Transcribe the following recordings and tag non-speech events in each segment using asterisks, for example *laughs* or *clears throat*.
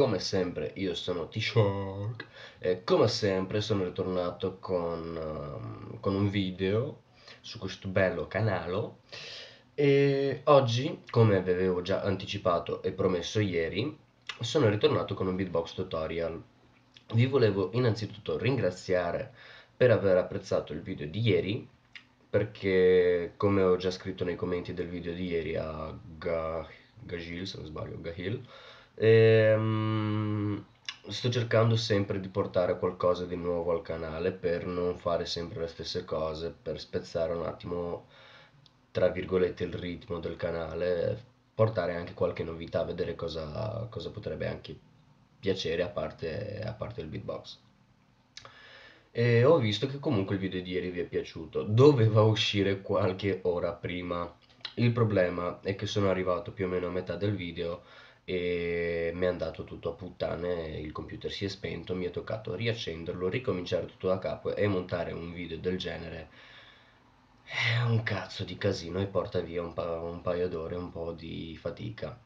come sempre io sono T-Shark e come sempre sono ritornato con, ehm, con, un video su questo bello canale e oggi come vi avevo già anticipato e promesso ieri sono ritornato con un beatbox tutorial vi volevo innanzitutto ringraziare per aver apprezzato il video di ieri perché come ho già scritto nei commenti del video di ieri a Gahil se non sbaglio Gahil e, ehm, sto cercando sempre di portare qualcosa di nuovo al canale per non fare sempre le stesse cose, per spezzare un attimo, tra virgolette, il ritmo del canale, portare anche qualche novità, vedere cosa, cosa potrebbe anche piacere a parte, a parte il beatbox. E ho visto che comunque il video di ieri vi è piaciuto, doveva uscire qualche ora prima. Il problema è che sono arrivato più o meno a metà del video e mi è andato tutto a puttane, il computer si è spento, mi è toccato riaccenderlo, ricominciare tutto da capo e montare un video del genere è eh, un cazzo di casino e porta via un, pa un paio d'ore, un po' di fatica.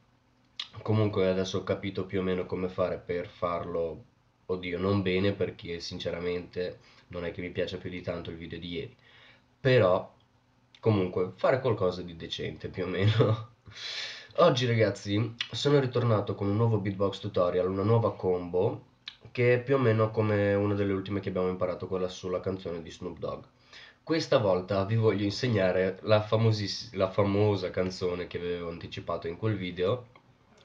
Comunque adesso ho capito più o meno come fare per farlo, oddio, non bene perché sinceramente non è che mi piace più di tanto il video di ieri, però comunque fare qualcosa di decente più o meno. *laughs* Oggi ragazzi sono ritornato con un nuovo beatbox tutorial, una nuova combo che è più o meno come una delle ultime che abbiamo imparato quella sulla canzone di Snoop Dogg. Questa volta vi voglio insegnare la, la famosa canzone che avevo anticipato in quel video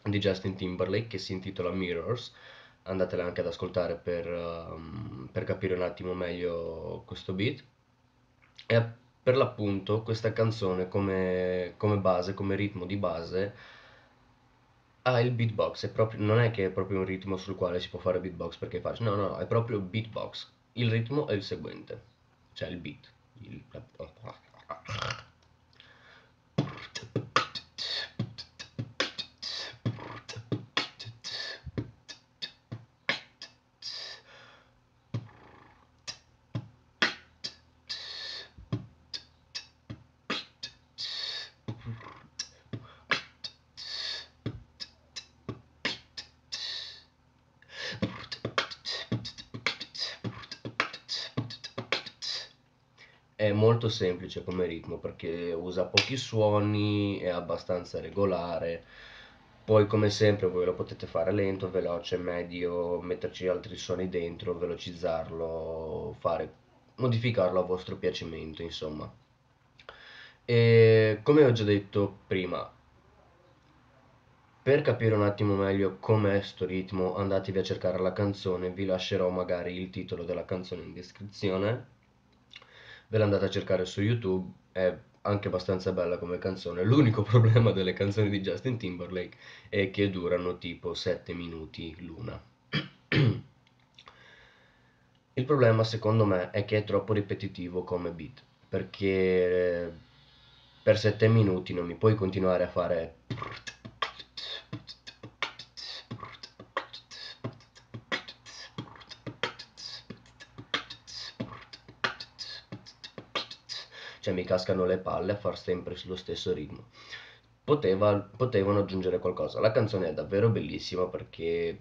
di Justin Timberlake che si intitola Mirrors andatela anche ad ascoltare per, um, per capire un attimo meglio questo beat e per l'appunto questa canzone come, come base, come ritmo di base, ha il beatbox, è proprio, non è che è proprio un ritmo sul quale si può fare beatbox perché è facile, no, no, è proprio beatbox. Il ritmo è il seguente, cioè il beat. Il... È molto semplice come ritmo perché usa pochi suoni, è abbastanza regolare. Poi come sempre voi lo potete fare lento, veloce, medio, metterci altri suoni dentro, velocizzarlo, fare, modificarlo a vostro piacimento, insomma. E come ho già detto prima, per capire un attimo meglio com'è sto ritmo andatevi a cercare la canzone, vi lascerò magari il titolo della canzone in descrizione ve l'andate a cercare su YouTube, è anche abbastanza bella come canzone. L'unico *laughs* problema delle canzoni di Justin Timberlake è che durano tipo 7 minuti l'una. *clears throat* Il problema secondo me è che è troppo ripetitivo come beat, perché eh, per 7 minuti non mi puoi continuare a fare cioè mi cascano le palle a far sempre lo stesso ritmo. Poteva, potevano aggiungere qualcosa. La canzone è davvero bellissima perché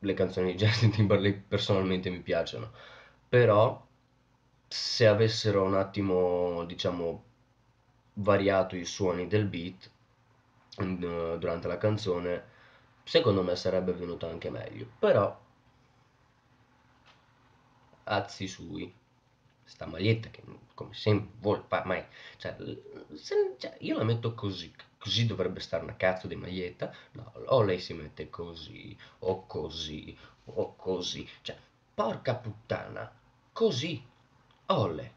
le canzoni di *laughs* Justin Timberlake personalmente mi piacciono, però se avessero un attimo, diciamo, variato i suoni del beat mm, durante la canzone, secondo me sarebbe venuto anche meglio, però azzi sui sta maglietta che come sempre vuole, mai, cioè, se, cioè, io la metto così, così dovrebbe stare una cazzo di maglietta, no, o lei si mette così, o così, o così, cioè, porca puttana, così, olle,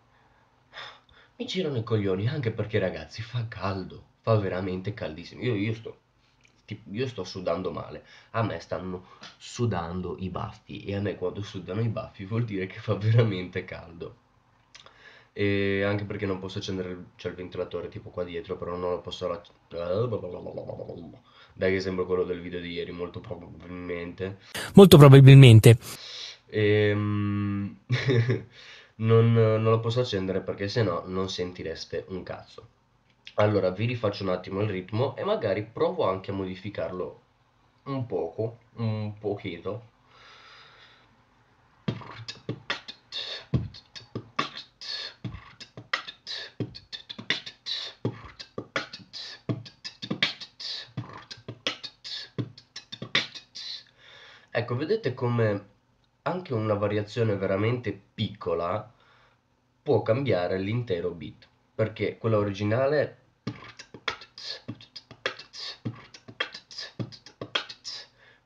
mi girano i coglioni anche perché ragazzi fa caldo, fa veramente caldissimo, io, io sto io sto sudando male, a me stanno sudando i baffi e a me quando sudano i baffi vuol dire che fa veramente caldo e anche perché non posso accendere c'è cioè, il ventilatore tipo qua dietro però non lo posso dai che sembra quello del video di ieri molto probabilmente molto probabilmente e, ehm, *laughs* non, non lo posso accendere perché se no non sentireste un cazzo allora vi rifaccio un attimo il ritmo e magari provo anche a modificarlo un poco un pochino Ecco, vedete come anche una variazione veramente piccola può cambiare l'intero beat, perché quella originale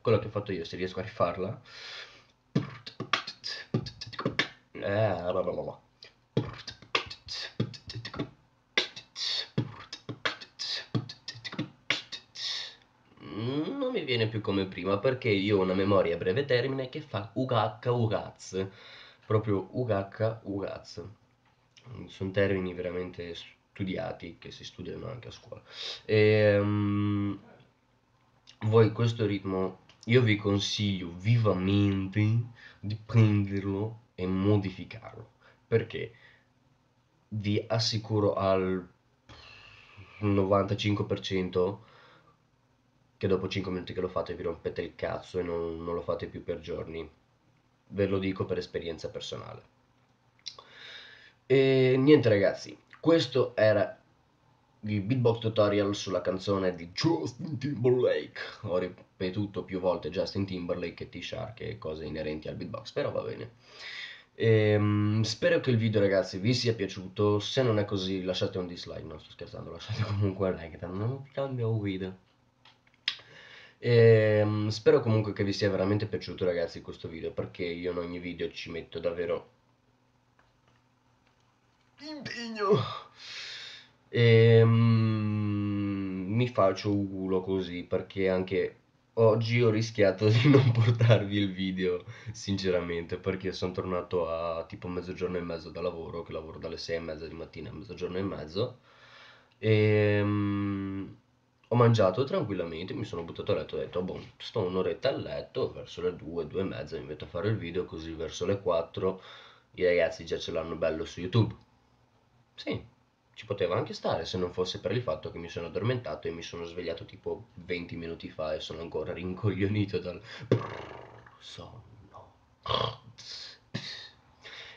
Quello che ho fatto io, se riesco a rifarla eh, bla bla bla viene più come prima perché io ho una memoria a breve termine che fa UKH UKAZ, proprio UKH UKAZ. Sono termini veramente studiati che si studiano anche a scuola. E, um, voi questo ritmo io vi consiglio vivamente di prenderlo e modificarlo perché vi assicuro al 95% che dopo 5 minuti che lo fate vi rompete il cazzo e non, non lo fate più per giorni. Ve lo dico per esperienza personale. E niente ragazzi, questo era il beatbox tutorial sulla canzone di Justin Timberlake. Ho ripetuto più volte Justin Timberlake e T-Shark e cose inerenti al beatbox, però va bene. E, ehm, spero che il video ragazzi vi sia piaciuto, se non è così lasciate un dislike, no sto scherzando, lasciate comunque un like, non mi cambio video. Ehm, spero comunque che vi sia veramente piaciuto ragazzi questo video perché io in ogni video ci metto davvero impegno ehm, mi faccio un culo così perché anche oggi ho rischiato *laughs* di non portarvi il video sinceramente perché sono tornato a tipo mezzogiorno e mezzo da lavoro che lavoro dalle 6 e mezza di mattina a mezzogiorno e mezzo e ehm, ho mangiato tranquillamente, mi sono buttato a letto e ho detto, boh, sto un'oretta a letto, verso le 2, 2 e mezza mi metto a fare il video, così verso le 4 i ragazzi già ce l'hanno bello su YouTube. Sì, ci poteva anche stare se non fosse per il fatto che mi sono addormentato e mi sono svegliato tipo 20 minuti fa e sono ancora *laughs* rincoglionito dal sonno.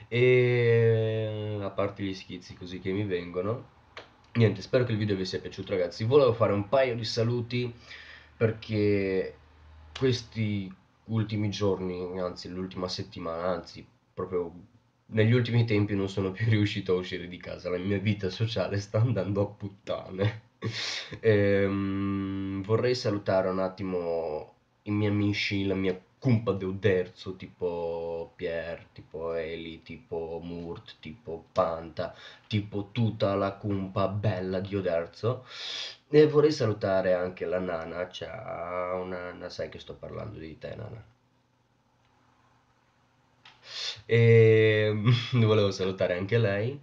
E a parte gli schizzi così che mi vengono, niente spero che il video vi sia piaciuto ragazzi volevo fare un paio di saluti perché questi ultimi giorni anzi l'ultima settimana anzi proprio negli ultimi tempi non sono più *laughs* riuscito a uscire di casa la mia vita sociale sta andando a puttane *laughs* ehm, vorrei salutare un attimo i miei amici la mia Cumpadeu terzo, tipo Pierre, tipo Eli, tipo Murt, tipo Panta, tipo tutta la cumpa bella di Oderzo. E vorrei salutare anche la nana, ciao nana, sai che sto parlando di te nana. E ehm, *laughs* volevo salutare anche lei.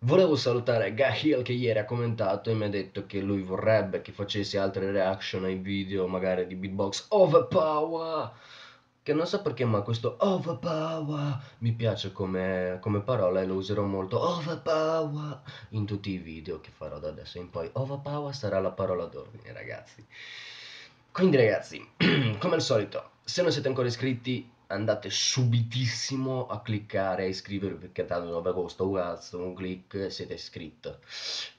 Volevo salutare Gahil che ieri ha commentato e mi ha detto che lui vorrebbe che facessi altre reaction ai video magari di beatbox overpower che non so perché ma questo overpower mi piace come, come parola e lo userò molto overpower in tutti i video che farò da adesso in poi overpower sarà la parola d'ordine ragazzi quindi ragazzi *clears throat* come al solito se non siete ancora iscritti andate subitissimo a cliccare a iscrivervi perché tanto vabbè costa un cazzo un click siete iscritti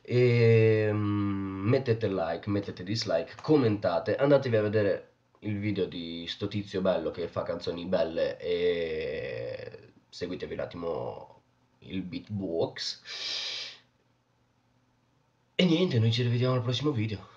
e ehm, mettete like mettete dislike commentate andatevi a vedere il video di sto tizio bello che fa canzoni belle e seguitevi un attimo il beatbox e niente noi ci rivediamo al prossimo video